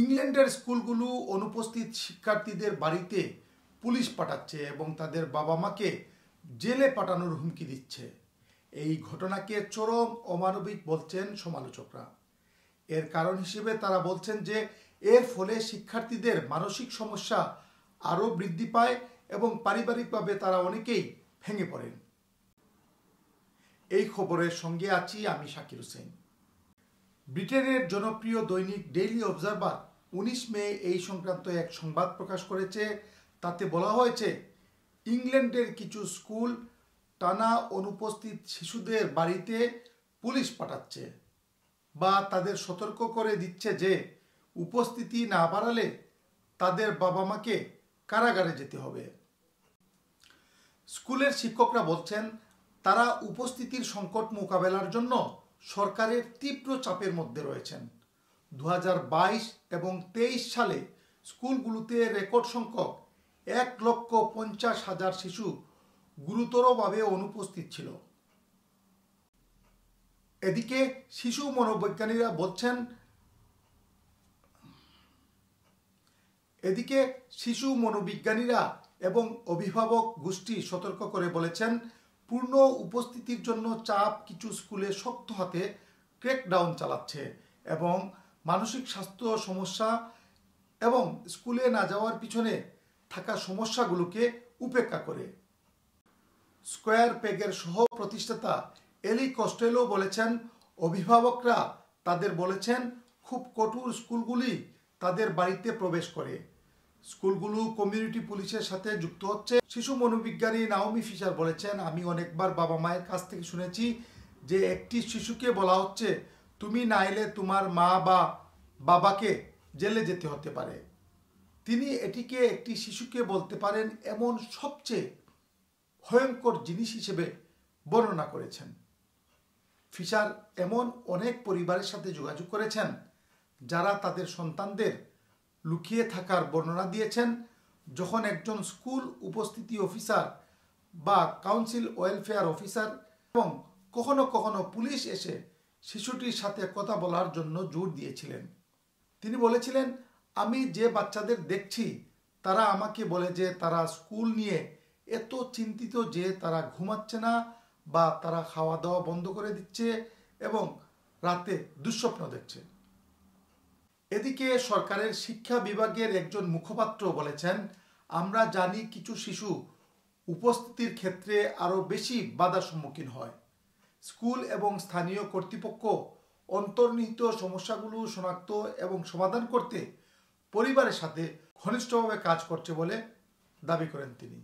ইংল্যান্ডের স্কুলগুলো অনুপস্থিত শিক্ষার্থীদের বাড়িতে পুলিশ পাঠাচ্ছে এবং তাদের বাবা মাকে জেলে পাঠানোর হুমকি দিচ্ছে এই ঘটনাকে চরম অমানবিক বলছেন সমালোচকরা এর কারণ হিসেবে তারা বলছেন যে এর ফলে শিক্ষার্থীদের মানসিক সমস্যা আরও বৃদ্ধি পায় এবং পারিবারিকভাবে তারা অনেকেই ভেঙে পড়েন এই খবরের সঙ্গে আছি আমি শাকির হোসেন ব্রিটেনের জনপ্রিয় দৈনিক ডেইলি অবজারভার উনিশ মে এই সংক্রান্ত এক সংবাদ প্রকাশ করেছে তাতে বলা হয়েছে ইংল্যান্ডের কিছু স্কুল টানা অনুপস্থিত শিশুদের বাড়িতে পুলিশ পাঠাচ্ছে বা তাদের সতর্ক করে দিচ্ছে যে উপস্থিতি না বাড়ালে তাদের বাবা মাকে কারাগারে যেতে হবে স্কুলের শিক্ষকরা বলছেন তারা উপস্থিতির সংকট মোকাবেলার জন্য সরকারের তীব্র চাপের মধ্যে রয়েছেন দু এবং তেইশ সালে স্কুলগুলোতে রেকর্ড সংখ্যক এক লক্ষ পঞ্চাশ হাজার শিশু গুরুতরভাবে অনুপস্থিত ছিল এদিকে শিশু মনোবৈজ্ঞানীরা বলছেন এদিকে শিশু মনোবিজ্ঞানীরা এবং অভিভাবক গোষ্ঠী সতর্ক করে বলেছেন পূর্ণ উপস্থিতির জন্য চাপ কিছু স্কুলে শক্ত হাতে ক্রেকডাউন চালাচ্ছে এবং মানসিক স্বাস্থ্য সমস্যা এবং স্কুলে না যাওয়ার পিছনে থাকা সমস্যাগুলোকে উপেক্ষা করে স্কোয়ার পেগের সহ প্রতিষ্ঠাতা এলি কস্টেলো বলেছেন অভিভাবকরা তাদের বলেছেন খুব কঠোর স্কুলগুলি তাদের বাড়িতে প্রবেশ করে স্কুলগুলো কমিউনিটি পুলিশের সাথে যুক্ত হচ্ছে শিশু মনোবিজ্ঞানী নাওমি ফিশার বলেছেন আমি অনেকবার বাবা মায়ের কাছ থেকে শুনেছি যে একটি শিশুকে বলা হচ্ছে তুমি না এলে তোমার মা বা বাবাকে জেলে যেতে হতে পারে তিনি এটিকে একটি শিশুকে বলতে পারেন এমন সবচেয়ে ভয়ঙ্কর জিনিস হিসেবে বর্ণনা করেছেন ফিশার এমন অনেক পরিবারের সাথে যোগাযোগ করেছেন যারা তাদের সন্তানদের লুকিয়ে থাকার বর্ণনা দিয়েছেন যখন একজন স্কুল উপস্থিতি অফিসার বা কাউন্সিল ওয়েলফেয়ার অফিসার এবং কখনো কখনো পুলিশ এসে শিশুটির সাথে কথা বলার জন্য জোর দিয়েছিলেন তিনি বলেছিলেন আমি যে বাচ্চাদের দেখছি তারা আমাকে বলে যে তারা স্কুল নিয়ে এত চিন্তিত যে তারা ঘুমাচ্ছে না বা তারা খাওয়া দাওয়া বন্ধ করে দিচ্ছে এবং রাতে দুঃস্বপ্ন দেখছে এদিকে সরকারের শিক্ষা বিভাগের একজন মুখপাত্র বলেছেন আমরা জানি কিছু শিশু উপস্থিতির ক্ষেত্রে আরও বেশি বাধার সম্মুখীন হয় স্কুল এবং স্থানীয় কর্তৃপক্ষ অন্তর্নিহিত সমস্যাগুলো শনাক্ত এবং সমাধান করতে পরিবারের সাথে ঘনিষ্ঠভাবে কাজ করছে বলে দাবি করেন তিনি